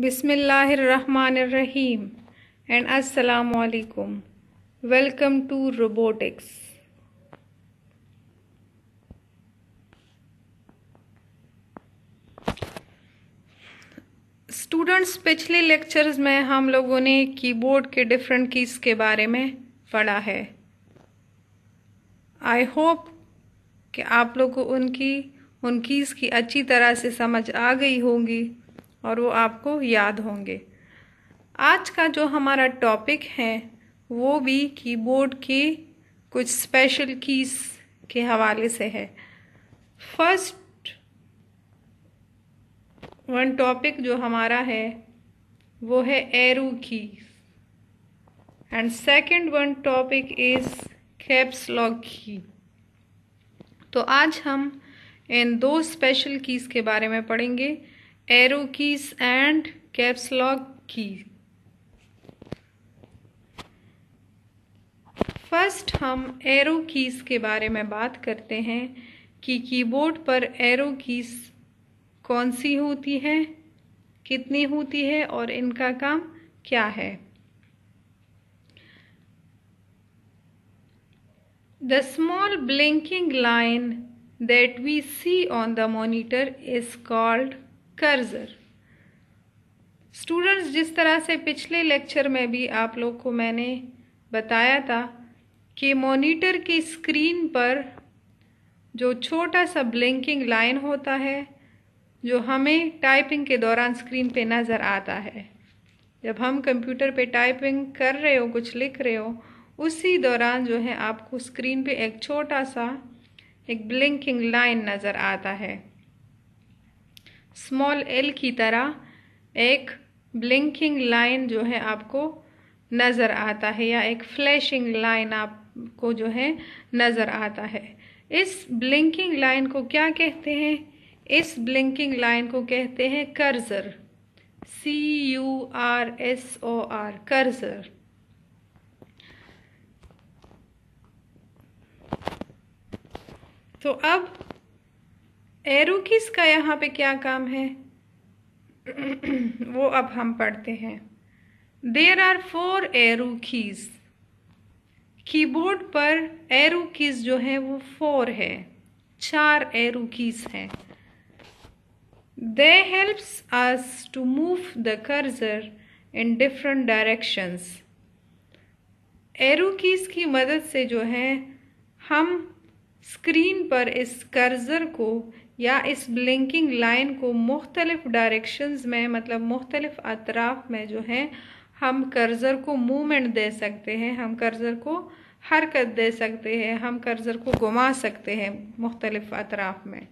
बिसमीम एंड असलकुम welcome to robotics students पिछले लेक्चर्स में हम लोगों ने कीबोर्ड के डिफरेंट कीज़ के बारे में पढ़ा है आई होप कि आप लोगों को उनकी उन कीज़ की अच्छी तरह से समझ आ गई होगी और वो आपको याद होंगे आज का जो हमारा टॉपिक है वो भी कीबोर्ड के कुछ स्पेशल कीज के हवाले से है फर्स्ट वन टॉपिक जो हमारा है वो है arrow key and second one topic is caps lock key तो आज हम इन दो स्पेशल कीज़ के बारे में पढ़ेंगे arrow keys and caps lock key first हम एरो कीज़ के बारे में बात करते हैं कि कीबोर्ड पर एरो कीज़ कौन सी होती है कितनी होती है और इनका काम क्या है the small blinking line that we see on the monitor is called cursor students जिस तरह से पिछले लेक्चर में भी आप लोग को मैंने बताया था कि मॉनिटर की स्क्रीन पर जो छोटा सा ब्लिंकिंग लाइन होता है जो हमें टाइपिंग के दौरान स्क्रीन पे नज़र आता है जब हम कंप्यूटर पे टाइपिंग कर रहे हो कुछ लिख रहे हो उसी दौरान जो है आपको स्क्रीन पे एक छोटा सा एक ब्लिंकिंग लाइन नज़र आता है स्मॉल एल की तरह एक ब्लिंकिंग लाइन जो है आपको नज़र आता है या एक फ्लैशिंग लाइन आपको जो है नज़र आता है इस ब्लिंकिंग लाइन को क्या कहते हैं इस ब्लिंकिंग लाइन को कहते हैं cursor C U R S O R cursor तो अब एरो किस का यहाँ पे क्या काम है वो अब हम पढ़ते हैं there are four arrow keys keyboard पर एरो कीज जो है वो फोर है चार एरो कीज हैं they helps us to move the cursor in different directions arrow keys की मदद से जो है हम स्क्रीन पर इस कर्जर को या इस ब्लिंकिंग लाइन को मुख्तलिफ़ डायरेक्शंस में मतलब मुख्तलिफ़ अतराफ में जो है हम कर्ज़र को मूवमेंट दे सकते हैं हम कर्ज़र को हरकत दे सकते हैं हम कर्ज़र को घुमा सकते हैं मुख्तलिफ़ अतराफ में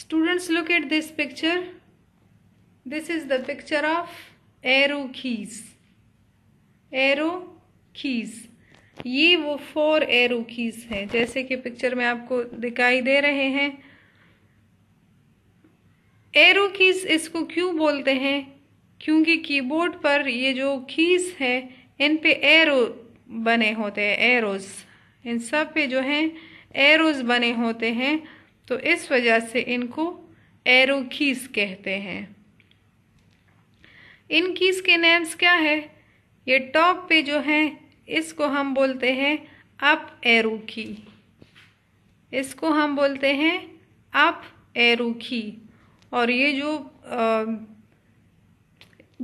students look at this picture this is the picture of arrow keys arrow keys ये वो फोर एरो कीज हैं जैसे कि पिक्चर में आपको दिखाई दे रहे हैं एरो कीज इसको क्यों बोलते हैं क्योंकि कीबोर्ड पर ये जो कीज है इन पे एरो बने होते हैं एरोज इन सब पे जो हैं एरोज बने होते हैं तो इस वजह से इनको एरो कीज कहते हैं इन कीज के नेम्स क्या है ये टॉप पे जो हैं इसको हम बोलते हैं अप एरो की इसको हम बोलते हैं अप एरो की और ये जो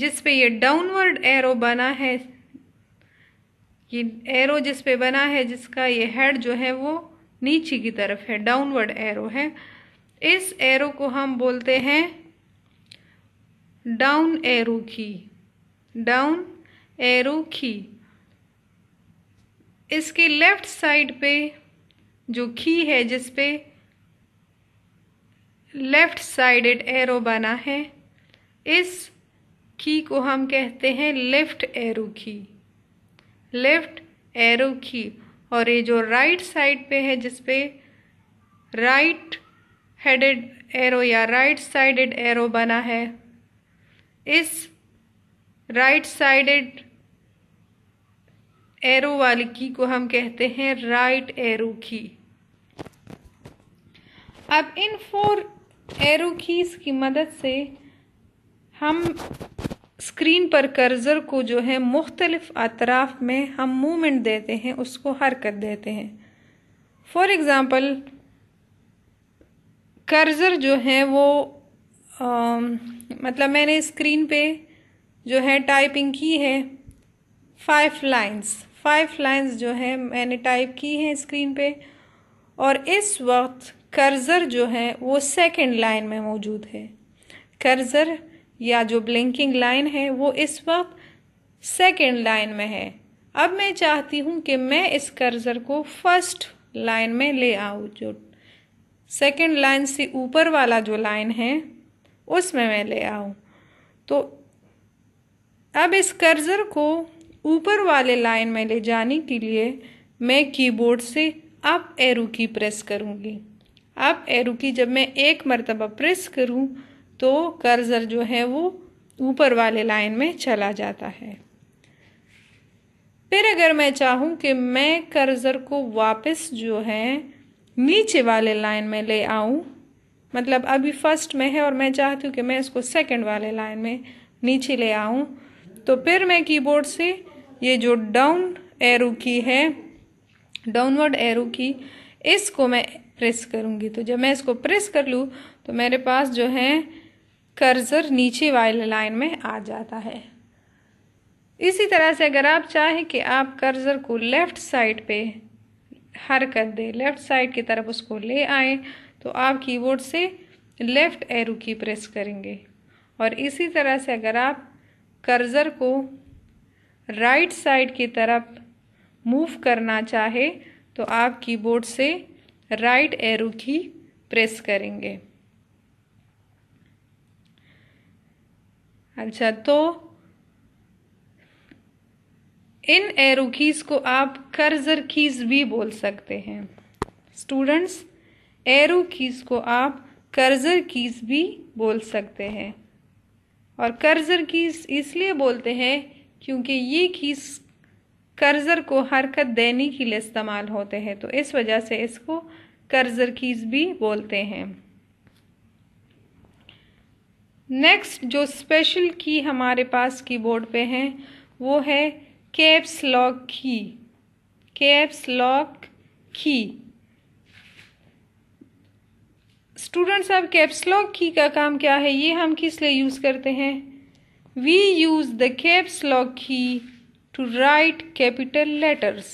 जिस पे ये डाउनवर्ड एरो बना है ये एरो जिस पे बना है जिसका ये हेड जो है वो नीचे की तरफ है डाउनवर्ड एरो है इस एरो को हम बोलते हैं down arrow key down arrow key इसके लेफ्ट साइड पे जो खी है जिसपे लेफ्ट साइडेड एरो बना है इस खी को हम कहते हैं left arrow key left arrow key और ये जो राइट साइड पे है जिसपे राइट हेडेड एरो या राइट साइडेड एरो बना है इस राइट साइडेड एरो वाली की को हम कहते हैं राइट एरो की अब इन फोर एरो कीज की मदद से हम स्क्रीन पर कर्जर को जो है मुख्तलिफ अतराफ में हम मूवमेंट देते हैं उसको हरकत देते हैं फॉर एग्ज़ाम्पल कर्जर जो है वो आ, मतलब मैंने स्क्रीन पे जो है टाइपिंग की है फाइव लाइंस फाइव लाइंस जो है मैंने टाइप की हैं स्क्रीन पे और इस वक्त कर्जर जो है वो सेकंड लाइन में मौजूद है कर्जर या जो ब्लिंकिंग लाइन है वो इस वक्त सेकंड लाइन में है अब मैं चाहती हूँ कि मैं इस कर्जर को फर्स्ट लाइन में ले आऊँ जो सेकंड लाइन से ऊपर वाला जो लाइन है उसमें मैं ले आऊँ तो अब इस कर्जर को ऊपर वाले लाइन में ले जाने के लिए मैं कीबोर्ड से अप एरो की प्रेस करूँगी अप एरो की जब मैं एक मरतबा प्रेस करूँ तो कर्ज़र जो है वो ऊपर वाले लाइन में चला जाता है फिर अगर मैं चाहूँ कि मैं कर्ज़र को वापस जो है नीचे वाले लाइन में ले आऊँ मतलब अभी फर्स्ट में है और मैं चाहती हूँ कि मैं इसको सेकंड वाले लाइन में नीचे ले आऊँ तो फिर मैं कीबोर्ड से ये जो डाउन एरो की है डाउनवर्ड एरो की इसको मैं प्रेस करूँगी तो जब मैं इसको प्रेस कर लूँ तो मेरे पास जो है कर्जर नीचे वाले लाइन में आ जाता है इसी तरह से अगर आप चाहें कि आप कर्जर को लेफ़्ट साइड पे हरकत दें लेफ़्ट साइड की तरफ उसको ले आए तो आप कीबोर्ड से लेफ़्ट एरो की प्रेस करेंगे और इसी तरह से अगर आप कर्जर को राइट साइड की तरफ मूव करना चाहे तो आप कीबोर्ड से राइट एरो की प्रेस करेंगे अच्छा तो इन एरो कीज को आप कर्जर कीज भी बोल सकते हैं स्टूडेंट्स एरो कीज को आप कर्जर कीज भी बोल सकते हैं और कर्जर कीज इसलिए बोलते हैं क्योंकि ये खीस कर्जर को हरकत देने के लिए इस्तेमाल होते हैं तो इस वजह से इसको कर्जर खीस भी बोलते हैं नेक्स्ट जो स्पेशल की हमारे पास कीबोर्ड पे हैं वो है caps lock key caps lock key students अब कैप्स लॉक की का काम क्या है ये हम किस लिए यूज़ करते हैं We use the caps lock key to write capital letters.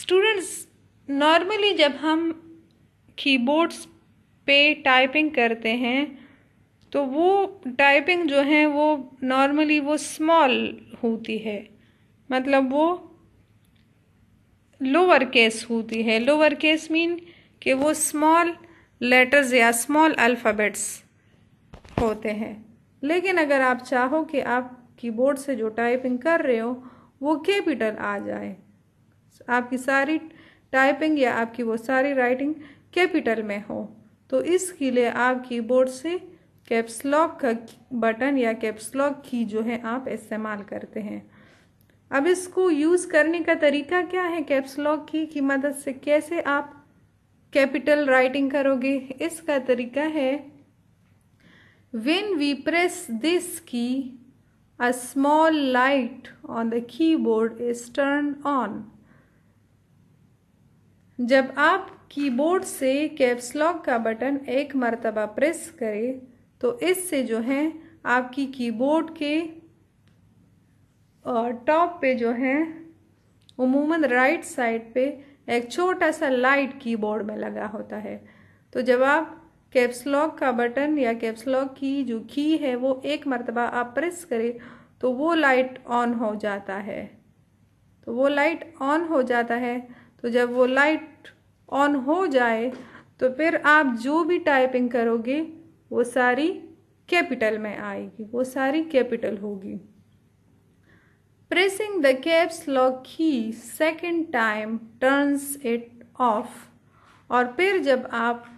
Students normally जब हम कीबोर्ड्स पे टाइपिंग करते हैं तो वो टाइपिंग जो है वो नॉर्मली वो स्मॉल होती है मतलब वो लोअर केस होती है लोअर केस मीन कि वो स्मॉल लेटर्स या स्मॉल अल्फ़ाबेट्स होते हैं लेकिन अगर आप चाहो कि आप कीबोर्ड से जो टाइपिंग कर रहे हो वो कैपिटल आ जाए आपकी सारी टाइपिंग या आपकी वो सारी राइटिंग कैपिटल में हो तो इसके लिए आप कीबोर्ड से कैप्स लॉक का बटन या कैप्स लॉक की जो है आप इस्तेमाल करते हैं अब इसको यूज़ करने का तरीका क्या है कैप्स लॉक की की मदद से कैसे आप कैपिटल राइटिंग करोगे इसका तरीका है When we press this key, a small light on the keyboard is turned on. जब आप कीबोर्ड से कैप्स लॉक का बटन एक मरतबा प्रेस करें तो इससे जो है आपकी कीबोर्ड के टॉप पे जो है उमूमन राइट साइड पे एक छोटा सा लाइट कीबोर्ड में लगा होता है तो जब आप कैप्स लॉक का बटन या कैप्स लॉक की जो की है वो एक मरतबा आप प्रेस करें तो वो लाइट ऑन हो जाता है तो वो लाइट ऑन हो जाता है तो जब वो लाइट ऑन हो जाए तो फिर आप जो भी टाइपिंग करोगे वो सारी कैपिटल में आएगी वो सारी कैपिटल होगी pressing the caps lock key second time turns it off और फिर जब आप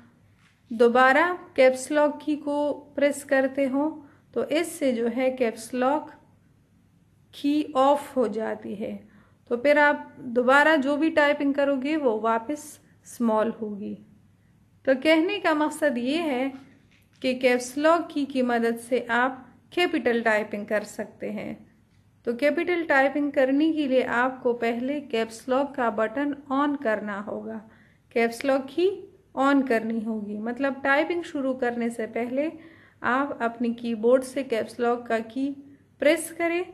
दोबारा कैप्स लॉक की को प्रेस करते हो तो इससे जो है कैप्स लॉक की ऑफ हो जाती है तो फिर आप दोबारा जो भी टाइपिंग करोगे वो वापस स्मॉल होगी तो कहने का मकसद ये है कि कैप्स लॉक की की मदद से आप कैपिटल टाइपिंग कर सकते हैं तो कैपिटल टाइपिंग करने के लिए आपको पहले कैप्स लॉक का बटन ऑन करना होगा कैप्स लॉक की ऑन करनी होगी मतलब टाइपिंग शुरू करने से पहले आप अपने कीबोर्ड से कैप्स लॉक का की प्रेस करें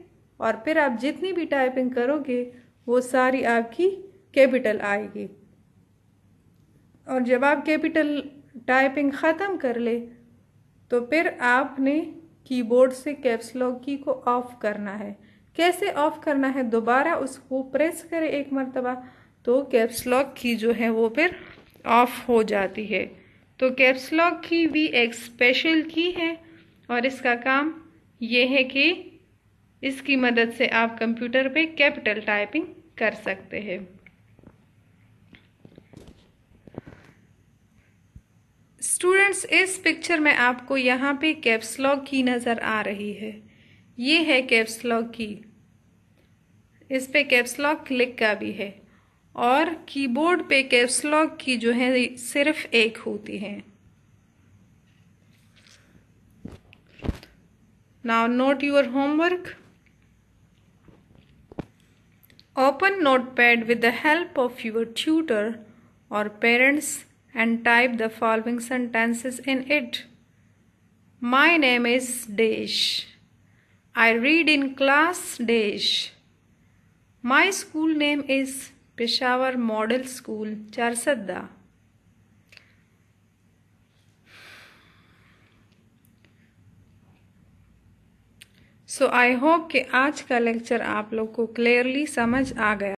और फिर आप जितनी भी टाइपिंग करोगे वो सारी आपकी कैपिटल आएगी और जब आप कैपिटल टाइपिंग ख़त्म कर ले तो फिर आपने कीबोर्ड से कैप्स लॉक की को ऑफ़ करना है कैसे ऑफ़ करना है दोबारा उसको प्रेस करें एक मरतबा तो कैप्स लॉक की जो है वो फिर ऑफ हो जाती है तो कैप्सलॉक की भी एक स्पेशल की है और इसका काम ये है कि इसकी मदद से आप कंप्यूटर पे कैपिटल टाइपिंग कर सकते हैं स्टूडेंट्स इस पिक्चर में आपको यहाँ पे कैप्सलॉग की नज़र आ रही है ये है कैप्सलॉग की इस पे कैप्सलॉग क्लिक का भी है और कीबोर्ड पे कैप्सलॉग की जो है सिर्फ एक होती है now note your homework open notepad with the help of your tutor और parents and type the following sentences in it my name is dash I read in class dash my school name is Peshawar model school Charsadda so I hope कि आज का lecture आप लोग को clearly समझ आ गया